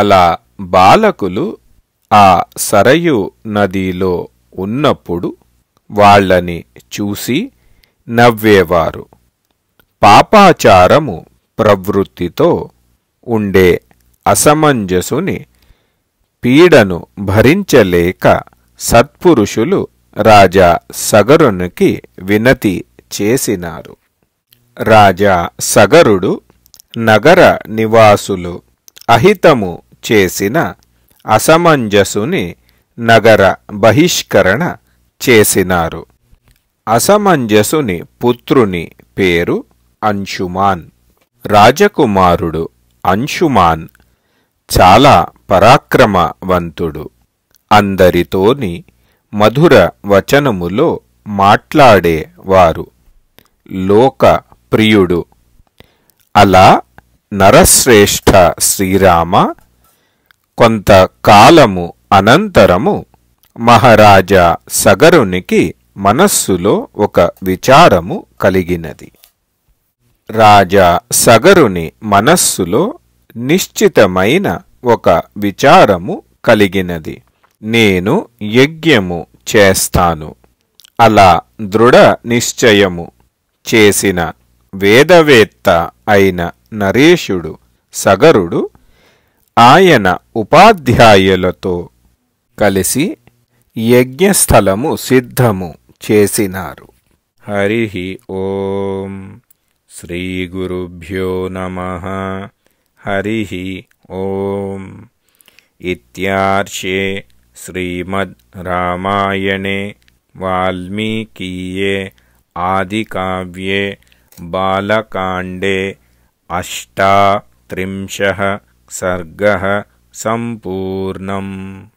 అలా బాలకులు ఆ సరయు నదిలో ఉన్నప్పుడు వాళ్లని చూసి నవ్వేవారు పాపాచారము ప్రవృత్తితో ఉండే అసమంజసుని పీడను భరించలేక సత్పురుషులు రాజా సగరునికి వినతి చేసినారు రాజా సగరుడు నగర నివాసులు అహితము చేసిన అసమంజసుని నగర బహిష్కరణ చేసినారు అసమంజసుని పుత్రుని పేరు అంశుమాన్ రాజకుమారుడు అంశుమాన్ చాలా పరాక్రమవంతుడు అందరితోని మధుర వచనములో మాట్లాడేవారు లోక ప్రియుడు అలా నరశ్రేష్ఠ శ్రీరామ కొంతకాలము అనంతరము మహారాజా సగరునికి మనస్సులో ఒక విచారము కలిగినది రాజా సగరుని మనస్సులో నిశ్చితమైన ఒక విచారము కలిగినది నేను యజ్ఞము చేస్తాను అలా దృఢ నిశ్చయము చేసిన వేదవేత్త అయిన నరేషుడు సగరుడు ఆయన ఉపాధ్యాయులతో కలిసి యజ్ఞస్థలము సిద్ధము చేసినారు హరి ఓం శ్రీ గురుభ్యో నమ హరి ఓం ఇత్యార్షే శ్రీమద్ రామాయణే వాల్మీకీయే ఆదికావ్యే బాలకాండే అష్టాత్రింశ सर्गः सम्पूर्णम्